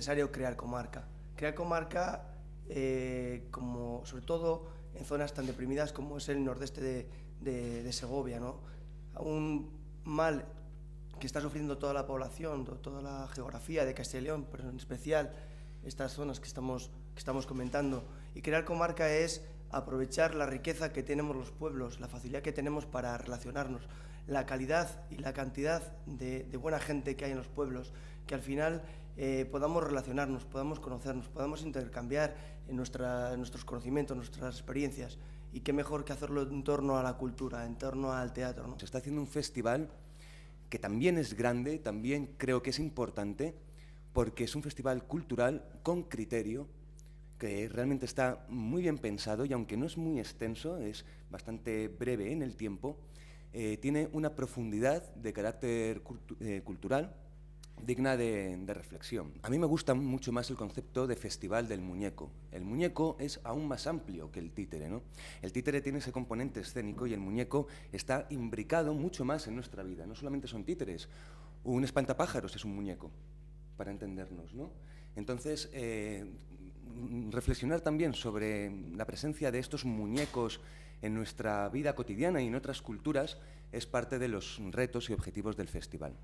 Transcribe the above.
necesario crear comarca. Crear comarca, eh, como, sobre todo en zonas tan deprimidas como es el nordeste de, Segovia. ¿no? Un mal que está sufriendo toda la población, toda la geografía de Castilla y León, pero en especial estas zonas que estamos, que estamos comentando. Y crear comarca es aprovechar la riqueza que tenemos los pueblos, la facilidad que tenemos para relacionarnos la calidad y la cantidad de, buena gente que hay en los pueblos, que al final eh, podamos relacionarnos, podamos conocernos, podamos intercambiar nuestros conocimientos, nuestras experiencias. Y qué mejor que hacerlo en torno a la cultura, en torno al teatro. ¿no? Se está haciendo un festival que también es grande, también creo que es importante, porque es un festival cultural con criterio, que realmente está muy bien pensado y aunque no es muy extenso, es bastante breve en el tiempo, eh, tiene una profundidad de carácter eh, cultural digna de, reflexión. A mí me gusta mucho más el concepto de festival del muñeco. El muñeco es aún más amplio que el títere, El títere tiene ese componente escénico y el muñeco está imbricado mucho más en nuestra vida. No solamente son títeres, un espantapájaros es un muñeco para entendernos. Entonces, eh, reflexionar también sobre la presencia de estos muñecos en nuestra vida cotidiana y en otras culturas es parte de los retos y objetivos del festival.